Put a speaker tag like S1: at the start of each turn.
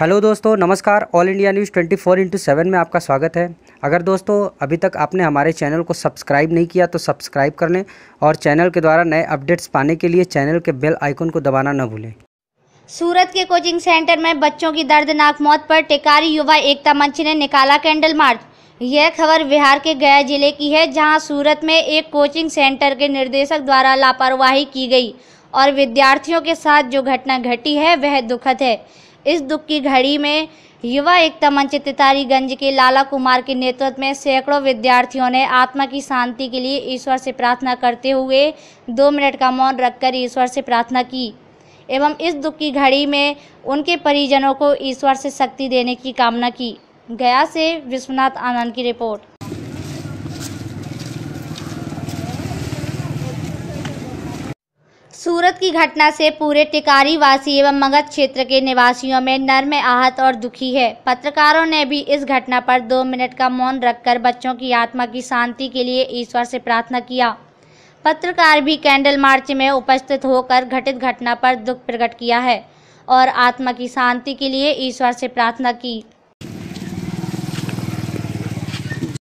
S1: hello दोस्तों नमस्कार all India news 24 four into seven में आपका स्वागत है अगर दोस्तों अभी तक आपने हमारे चैनल को सब्सक्राइब नहीं किया तो सब्सक्राइब कर लें और चैनल के द्वारा नए अपडेट्स पाने के लिए चैनल के बेल आइकन को दबाना न भूलें
S2: सूरत के कोचिंग सेंटर में बच्चों की दर्दनाक मौत पर टिकारी युवा एकता मंच ने निकाला कैंडल मार्च यह खबर बिहार के गया जिले की है जहाँ सूरत में एक कोचिंग सेंटर के निर्देशक द्वारा लापरवाही की गई और विद्यार्थियों के साथ जो घटना घटी है वह दुखद है इस दुख की घड़ी में युवा एकता मंच तितारीगंज के लाला कुमार के नेतृत्व में सैकड़ों विद्यार्थियों ने आत्मा की शांति के लिए ईश्वर से प्रार्थना करते हुए दो मिनट का मौन रखकर ईश्वर से प्रार्थना की एवं इस दुख की घड़ी में उनके परिजनों को ईश्वर से शक्ति देने की कामना की गया से विश्वनाथ आनंद की रिपोर्ट सूरत की घटना से पूरे टिकारी वासी एवं मगध क्षेत्र के निवासियों में नर्म आहत और दुखी है पत्रकारों ने भी इस घटना पर दो मिनट का मौन रखकर बच्चों की आत्मा की शांति के लिए ईश्वर से प्रार्थना किया पत्रकार भी कैंडल मार्च में उपस्थित होकर घटित घटना पर दुख प्रकट किया है और आत्मा की शांति के लिए ईश्वर से प्रार्थना की